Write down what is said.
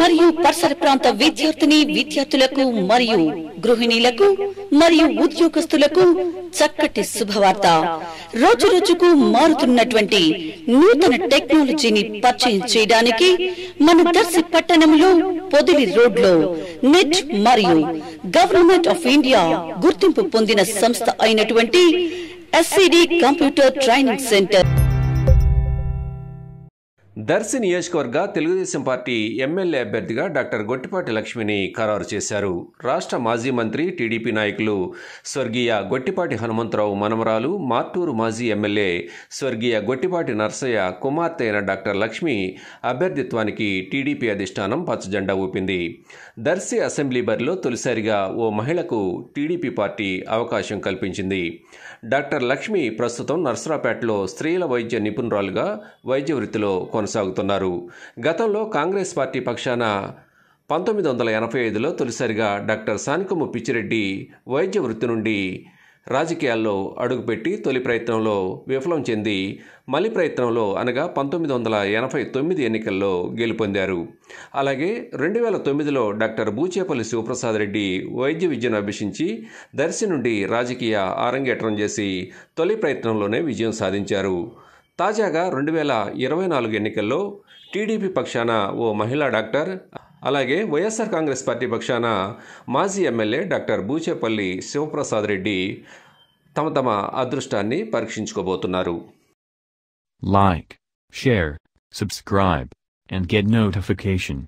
మరియు పరిసర ప్రాంత విద్యార్థిని విద్యార్థులకు మరియు గృహిణీలకు మరియు ఉద్యోగస్తులకు చక్కటి శుభవార్త రోజు రోజుకు మారుతున్నటువంటి నూతన టెక్నాలజీని పరిచయం చేయడానికి మన దర్శి పట్టణంలో పొదిలి రోడ్లో నెట్ మరియు గవర్నమెంట్ ఆఫ్ ఇండియా గుర్తింపు పొందిన సంస్థ అయినటువంటి SCD computer training centre Darsi నియోజకవర్గ తెలుగుదేశం పార్టీ ఎమ్మెల్యే అభ్యర్థిగా డాక్టర్ గొట్టిపాటి లక్ష్మిని ఖరారు చేశారు రాష్ట్ర మాజీ మంత్రి టీడీపీ నాయకులు స్వర్గీయ గొట్టిపాటి హనుమంతరావు మనమరాలు మార్టూరు మాజీ ఎమ్మెల్యే స్వర్గీయ గొట్టిపాటి నర్సయ్య కుమార్తె అయిన డాక్టర్ లక్ష్మి అభ్యర్థిత్వానికి టీడీపీ అధిష్టానం పచ్చజెండా ఊపింది దర్శి అసెంబ్లీ బరిలో తొలిసారిగా ఓ మహిళకు టీడీపీ పార్టీ అవకాశం కల్పించింది డాక్టర్ లక్ష్మి ప్రస్తుతం నర్సరాపేటలో స్త్రీల వైద్య నిపుణురాలుగా వైద్య వృత్తిలో కొనసాగుతున్నారు గతంలో కాంగ్రెస్ పార్టీ పక్షాన పంతొమ్మిది వందల ఎనభై ఐదులో తొలిసారిగా డాక్టర్ సానికొమ్మ పిచ్చిరెడ్డి వైద్య వృత్తి నుండి రాజకీయాల్లో అడుగుపెట్టి తొలి ప్రయత్నంలో విఫలం చెంది మలి ప్రయత్నంలో అనగా పంతొమ్మిది వందల ఎనభై తొమ్మిది ఎన్నికల్లో గెలుపొందారు అలాగే రెండు వేల తొమ్మిదిలో డాక్టర్ బూచేపల్లి శివప్రసాద్ రెడ్డి వైద్య విద్యను అభ్యసించి దర్శి నుండి రాజకీయ ఆరంగేట్రం చేసి తొలి ప్రయత్నంలోనే విజయం సాధించారు తాజాగా రెండు వేల ఇరవై నాలుగు ఎన్నికల్లో టీడీపీ పక్షాన ఓ మహిళా డాక్టర్ అలాగే వైఎస్ఆర్ కాంగ్రెస్ పార్టీ పక్షాన మాజీ ఎమ్మెల్యే డాక్టర్ బూచేపల్లి శివప్రసాద్ రెడ్డి తమ తమ అదృష్టాన్ని పరీక్షించుకోబోతున్నారు like share subscribe and get notification